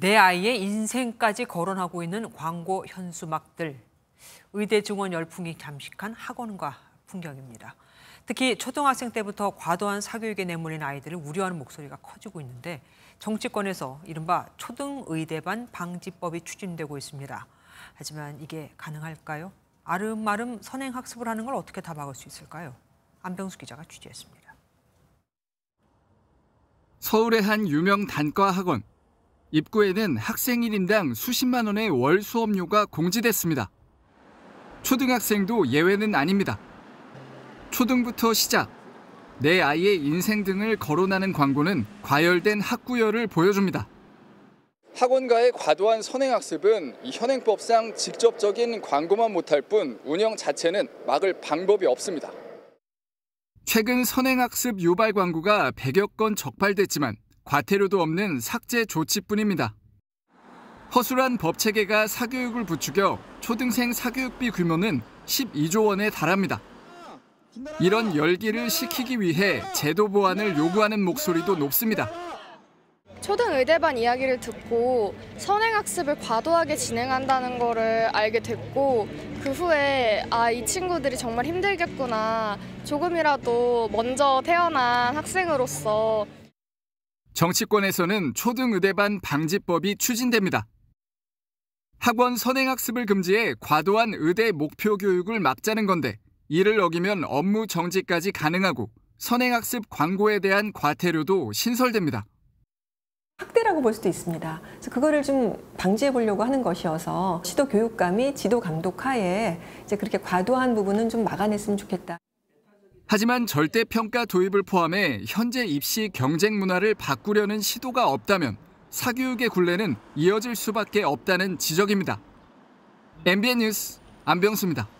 내 아이의 인생까지 거론하고 있는 광고 현수막들. 의대 증원 열풍이 잠식한 학원과 풍경입니다. 특히 초등학생 때부터 과도한 사교육에 내몰린 아이들을 우려하는 목소리가 커지고 있는데 정치권에서 이른바 초등의대반 방지법이 추진되고 있습니다. 하지만 이게 가능할까요? 아름마름 선행학습을 하는 걸 어떻게 다 막을 수 있을까요? 안병수 기자가 취재했습니다. 서울의 한 유명 단과 학원. 입구에는 학생 1인당 수십만 원의 월 수업료가 공지됐습니다. 초등학생도 예외는 아닙니다. 초등부터 시작, 내 아이의 인생 등을 거론하는 광고는 과열된 학구열을 보여줍니다. 학원가의 과도한 선행학습은 현행법상 직접적인 광고만 못할 뿐 운영 자체는 막을 방법이 없습니다. 최근 선행학습 유발 광고가 100여 건 적발됐지만 과태료도 없는 삭제 조치뿐입니다. 허술한 법 체계가 사교육을 부추겨 초등생 사교육비 규모는 12조 원에 달합니다. 이런 열기를 식히기 위해 제도 보완을 요구하는 목소리도 높습니다. 초등 의대반 이야기를 듣고 선행학습을 과도하게 진행한다는 거를 알게 됐고 그 후에 아 이 친구들이 정말 힘들겠구나 조금이라도 먼저 태어난 학생으로서 정치권에서는 초등의대반 방지법이 추진됩니다. 학원 선행학습을 금지해 과도한 의대 목표 교육을 막자는 건데 이를 어기면 업무 정지까지 가능하고 선행학습 광고에 대한 과태료도 신설됩니다. 학대라고 볼 수도 있습니다. 그래서 그거를 좀 방지해 보려고 하는 것이어서 시도 교육감이 지도 감독하에 이제 그렇게 과도한 부분은 좀 막아냈으면 좋겠다. 하지만 절대평가 도입을 포함해 현재 입시 경쟁 문화를 바꾸려는 시도가 없다면 사교육의 굴레는 이어질 수밖에 없다는 지적입니다. MBN 뉴스 안병수입니다.